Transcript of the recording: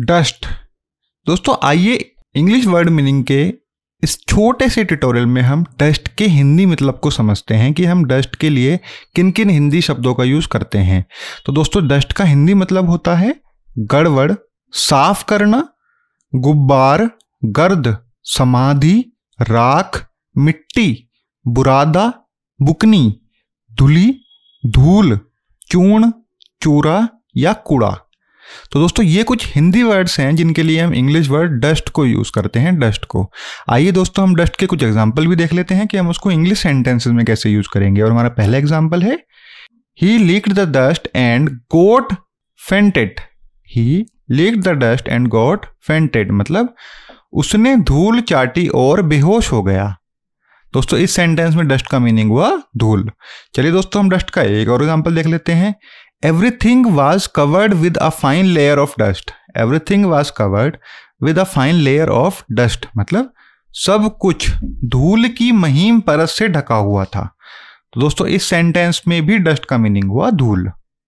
dust दोस्तों आइए English word meaning के इस छोटे से ट्यूटोरियल में हम डस्ट के हिंदी मतलब को समझते हैं कि हम डस्ट के लिए किन किन हिंदी शब्दों का यूज़ करते हैं तो दोस्तों डस्ट का हिंदी मतलब होता है गड़बड़ साफ करना गुब्बार गर्द समाधि राख मिट्टी बुरादा बुकनी धुली धूल चूण चूरा या कूड़ा तो दोस्तों ये कुछ हिंदी वर्ड्स हैं जिनके लिए हम इंग्लिश वर्ड डस्ट को यूज़ करते हैं डस्ट को आइए दोस्तों हम डस्ट के कुछ एग्जाम्पल भी देख लेते हैं कि हम उसको इंग्लिश सेंटेंसेज में कैसे यूज़ करेंगे और हमारा पहला एग्जाम्पल है he licked the dust and got fainted he licked the dust and got fainted मतलब उसने धूल चाटी और बेहोश हो गया दोस्तों इस सेंटेंस में डस्ट का मीनिंग हुआ धूल चलिए दोस्तों हम डस्ट का एक और एग्जाम्पल देख लेते हैं everything was covered with a fine layer of dust everything was covered with a fine layer of dust मतलब सब कुछ धूल की महीम परत से ढका हुआ था तो दोस्तों इस सेंटेंस में भी डस्ट का मीनिंग हुआ धूल